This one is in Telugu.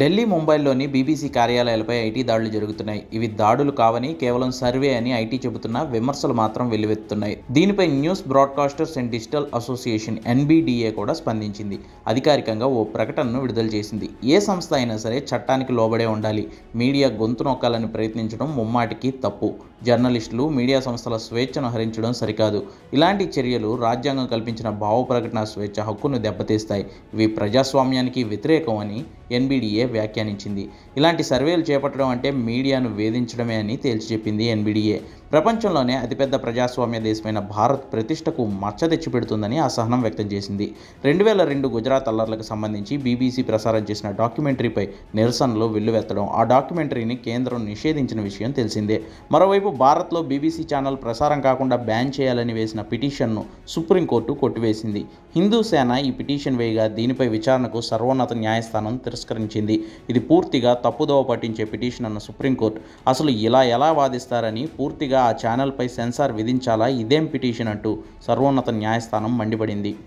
ఢిల్లీ ముంబైలోని బీబీసీ కార్యాలయాలపై ఐటీ దాడులు జరుగుతున్నాయి ఇవి దాడులు కావని కేవలం సర్వే అని ఐటీ చెబుతున్న విమర్శలు మాత్రం వెల్లువెత్తున్నాయి దీనిపై news broadcasters and digital association NBDA కూడా స్పందించింది అధికారికంగా ఓ ప్రకటనను విడుదల చేసింది ఏ సంస్థ అయినా సరే చట్టానికి లోబడే ఉండాలి మీడియా గొంతు నొక్కాలని ప్రయత్నించడం ముమ్మాటికి తప్పు జర్నలిస్టులు మీడియా సంస్థల స్వేచ్ఛను హరించడం సరికాదు ఇలాంటి చర్యలు రాజ్యాంగం కల్పించిన భావ ప్రకటన స్వేచ్ఛ హక్కును దెబ్బతీస్తాయి ఇవి ప్రజాస్వామ్యానికి వ్యతిరేకం అని ఎన్బీడీఏ వ్యాఖ్యానించింది ఇలాంటి సర్వేలు చేపట్టడం అంటే మీడియాను వేధించడమే అని తేల్చి చెప్పింది ఎన్బిడిఏ ప్రపంచంలోనే అతిపెద్ద ప్రజాస్వామ్య దేశమైన భారత్ ప్రతిష్టకు మచ్చ తెచ్చిపెడుతుందని అసహనం వ్యక్తం చేసింది రెండు వేల రెండు గుజరాత్ అల్లర్లకు సంబంధించి బీబీసీ ప్రసారం చేసిన డాక్యుమెంటరీపై నిరసనలు వెల్లువెత్తడం ఆ డాక్యుమెంటరీని కేంద్రం నిషేధించిన విషయం తెలిసిందే మరోవైపు భారత్లో బీబీసీ ఛానల్ ప్రసారం కాకుండా బ్యాన్ చేయాలని వేసిన పిటిషన్ను సుప్రీంకోర్టు కొట్టివేసింది హిందూ సేన ఈ పిటిషన్ వేయగా దీనిపై విచారణకు సర్వోన్నత న్యాయస్థానం తిరస్కరించింది ఇది పూర్తిగా తప్పుదోవ పట్టించే పిటిషన్ అన్న సుప్రీంకోర్టు అసలు ఇలా ఎలా వాదిస్తారని పూర్తిగా ఆ ఛానల్పై సెన్సార్ విధించాలా ఇదేం పిటిషన్ అంటూ సర్వోన్నత న్యాయస్థానం మండిపడింది